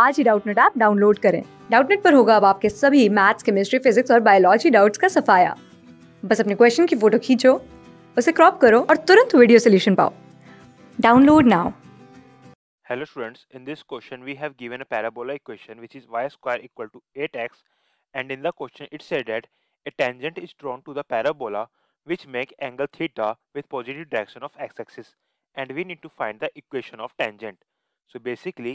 आज ही Doubtnut app download करें डाउटनेट पर होगा अब आपके सभी मैथ्स केमिस्ट्री फिजिक्स और बायोलॉजी डाउट्स का सफाया बस अपने क्वेश्चन की फोटो खींचो उसे क्रॉप करो और तुरंत वीडियो सोल्यूशन पाओ download now Hello students, in this question we have given a parabola equation which is y square equal to 8x and in the question it said that a tangent is drawn to the parabola which make angle theta with positive direction of x-axis and we need to find the equation of tangent. So basically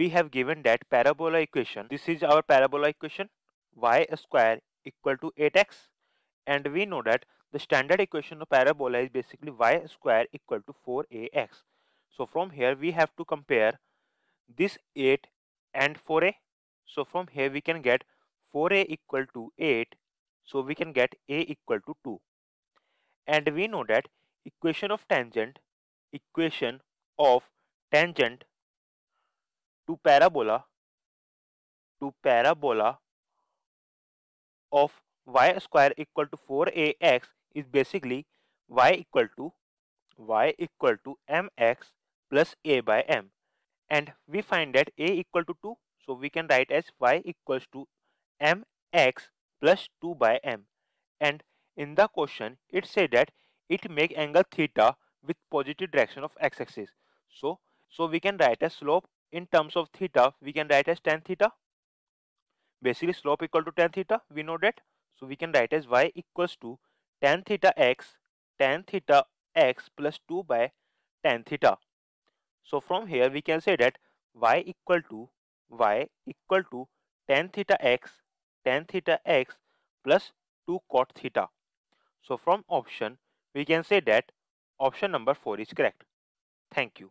we have given that parabola equation. This is our parabola equation y square equal to 8x and we know that the standard equation of parabola is basically y square equal to 4ax. So from here we have to compare this 8 and 4a. So from here we can get 4a equal to 8 so we can get a equal to 2 and we know that equation of tangent equation of tangent to parabola to parabola of y square equal to 4ax is basically y equal to y equal to mx plus a by m and we find that a equal to 2 so we can write as y equals to mx plus 2 by m and in the question it said that it make angle theta with positive direction of x-axis so so we can write a slope in terms of theta we can write as tan theta basically slope equal to tan theta we know that so we can write as y equals to tan theta x tan theta x plus 2 by tan theta so from here we can say that y equal to y equal to tan theta x tan theta x plus 2 cot theta so from option we can say that option number 4 is correct thank you